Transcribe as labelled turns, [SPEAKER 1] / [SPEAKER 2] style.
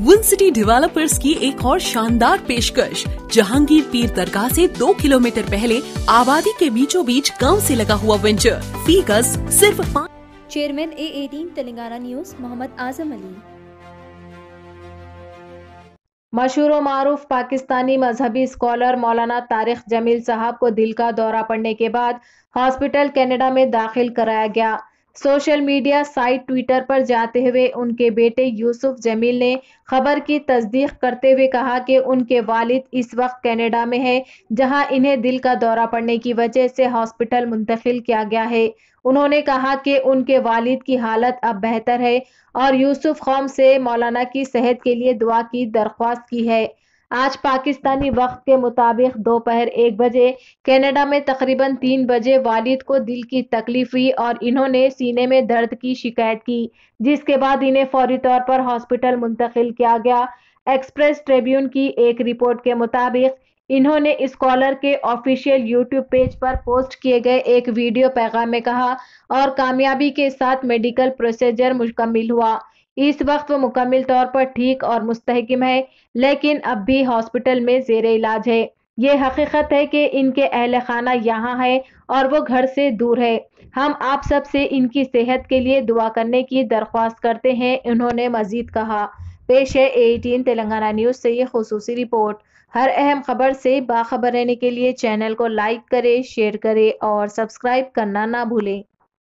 [SPEAKER 1] win city developers की एक और शानदार पेशकश जहांगीर पीर दरगाह से दो किलोमीटर पहले आबादी के बीचों बीच गाँव ऐसी लगा हुआ वेंचर फीकस
[SPEAKER 2] सिर्फ chairman A eighteen Telangana news Mohammad Azam Ali
[SPEAKER 3] मशहूर व मारूफ पाकिस्तानी मजहबी स्कॉलर मौलाना तारिक जमील साहब को दिल का दौरा पड़ने के बाद हॉस्पिटल कनाडा में दाखिल कराया गया सोशल मीडिया साइट ट्विटर पर जाते हुए उनके बेटे यूसुफ जमील ने खबर की तस्दीक करते हुए कहा कि उनके वालिद इस वक्त कनाडा में हैं जहां इन्हें दिल का दौरा पड़ने की वजह से हॉस्पिटल मुंतकिल किया गया है उन्होंने कहा कि उनके वालिद की हालत अब बेहतर है और यूसुफ कौम से मौलाना की सेहत के लिए दुआ की दरख्वास्त की है आज पाकिस्तानी वक्त के मुताबिक दोपहर एक बजे कनाडा में तकरीबन तीन बजे वालिद को दिल की तकलीफ हुई और इन्होंने सीने में दर्द की शिकायत की जिसके बाद इन्हें फौरी तौर पर हॉस्पिटल मुंतकिल किया गया एक्सप्रेस ट्रिब्यून की एक रिपोर्ट के मुताबिक इन्होंने स्कॉलर के ऑफिशियल यूट्यूब पेज पर पोस्ट किए गए एक वीडियो पैगाम में कहा और कामयाबी के साथ मेडिकल प्रोसीजर मुकम्मिल हुआ इस वक्त वो मुकम्मल तौर पर ठीक और मुस्तकम है लेकिन अब भी हॉस्पिटल में जेर इलाज है ये हकीकत है कि इनके अहल खाना यहाँ है और वो घर से दूर है हम आप सब से इनकी सेहत के लिए दुआ करने की दरख्वास्त करते हैं इन्होंने मजीद कहा पेश है एटीन तेलंगाना न्यूज़ से ये खसूसी रिपोर्ट हर अहम खबर से बाखबर रहने के लिए चैनल को लाइक करें शेयर करें और सब्सक्राइब करना ना भूलें